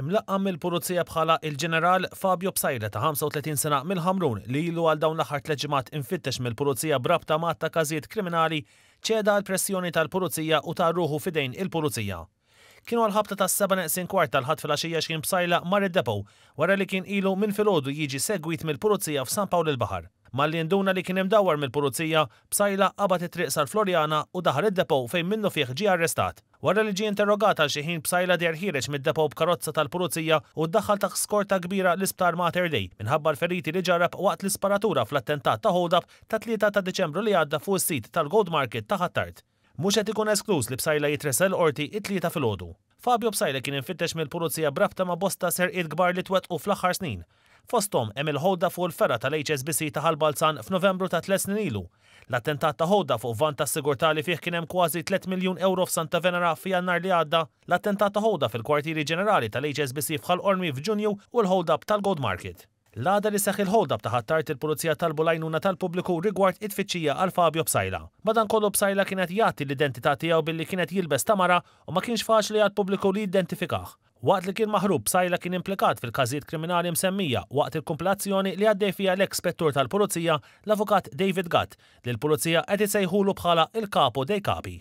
imlaqqam il-pulizija bħala il-ġeneral Fabio Psajle ta' 35 sena mill-Ħamrun li ilu għal dawn l-aħħar leġimat infittex mill-pulizija brabta ma' ta' każijiet kriminali ċeda l pressjoni tal-pulizija u ta' ruħu fidejn il-pulizija. Kienu għal-ħabta ta' 7 sin kwarta l ħat fil-axija xin Psajla mar id-depo wara li kien ilu minn filgħodu jiġi segwit mill-pulizija f'San Pawl il-Baħar mal-li induna li kienem dawar mill-pulizija b'sajla qabat it-triq sal-Florjana u daħar id-depo fejn minnu fih ġi arrestat. Wara li ġi interrogata xi ħin b'sajla dejjer ħireġ mid-depo b'karozza tal-pulizija u ddaħħal ta' skorta kbira l-isptar Mater Dei minħabba l-feriti li ġarab waqt l-isparatura fl-attentat ta' hold ta' 3 ta' Deċembru li għadda fuq is-sit tal-Gold Market ta' Ħattart. Mhux qed ikun esklus li bsajla jitresel orti it-tlieta filgħodu. Fabio bsajla kien infittex mill-pulizija brabta ma' bosta serqiet gbar li twettqu fl-aħħar snin. Fostom hemm il-ħodda fuq il-ferra tal-HSBC ta' Ħalbalzan f'Novembru ta' tles snin ilu. L-attentat ta' ħodda fuq Vanta tas sigurtà li fih kien hemm kważi 3 miljun euro f'Santa Venera f'Jannar li għadda, l-attentat ta' ħodda fil-kwartieri ġenerali tal-HSBC f'Ħalqormi f'Ġunju u l-ħodda tal-Gold Market. L-għada li seħ il-hold-up taħattart il-Pulizija talbu lajnuna tal-pubbliku rigward it-fittxija għal Fabio Bsajla. Madan kollu Bsajla kienet jagħti l-identità tiegħu billi kienet jilbes tamara u ma kienx faċli għad pubbliku li jidentifikah. Waqt li kien maħrub Bsajla kien implikat fil-każijiet kriminali msemmija waqt il kumplazzjoni li għaddej fija l-ekspettur tal-Pulizija l-avukat David Gatt li l-Pulizija qed isejħulu bħala il-kapo dej kapi.